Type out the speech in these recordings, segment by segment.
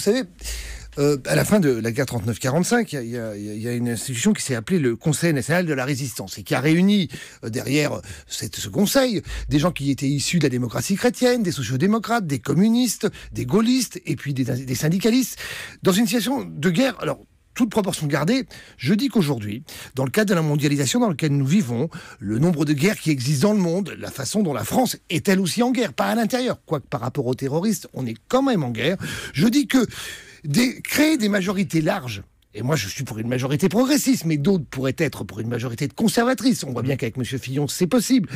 Vous savez, euh, à la fin de la guerre 39-45, il y, a une institution qui s'est appelée le Conseil national de la résistance et qui a réuni euh, derrière ce conseil des gens qui étaient issus de la démocratie chrétienne, des sociodémocrates, des communistes, des gaullistes et puis des, syndicalistes dans une situation de guerre. Alors toute proportion gardée, je dis qu'aujourd'hui, dans le cadre de la mondialisation dans laquelle nous vivons, le nombre de guerres qui existent dans le monde, la façon dont la France est elle aussi en guerre, pas à l'intérieur, quoique par rapport aux terroristes, on est quand même en guerre, je dis que des, créer des majorités larges et moi, je suis pour une majorité progressiste, mais d'autres pourraient être pour une majorité de conservatrices. On voit bien qu'avec M. Fillon, c'est possible.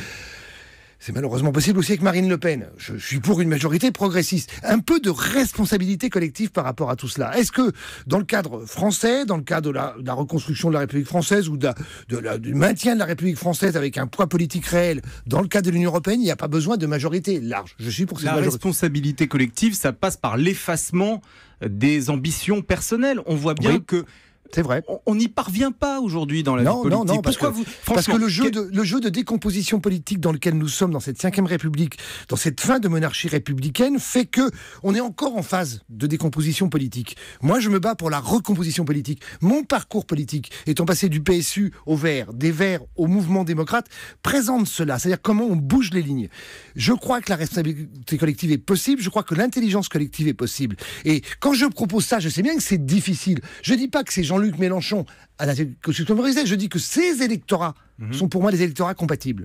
C'est malheureusement possible aussi avec Marine Le Pen. Je, suis pour une majorité progressiste. Un peu de responsabilité collective par rapport à tout cela. Est-ce que dans le cadre français, dans le cadre de la, reconstruction de la République française ou du maintien de la République française avec un poids politique réel, dans le cadre de l'Union européenne, il n'y a pas besoin de majorité large. Je suis pour cette La responsabilité collective, ça passe par l'effacement des ambitions personnelles. On voit bien que c'est vrai. On n'y parvient pas aujourd'hui dans la non, vie politique. Non, non, parce, vous, parce que le jeu, de, le jeu de décomposition politique dans lequel nous sommes, dans cette 5 République, dans cette fin de monarchie républicaine, fait que on est encore en phase de décomposition politique. Moi, je me bats pour la recomposition politique. Mon parcours politique, étant passé du PSU au Vert, des Verts au mouvement démocrate, présente cela. C'est-à-dire comment on bouge les lignes. Je crois que la responsabilité collective est possible. Je crois que l'intelligence collective est possible. Et quand je propose ça, je sais bien que c'est difficile. Je dis pas que ces gens Jean-Luc Mélenchon à la je dis que ces électorats mhm. sont pour moi des électorats compatibles.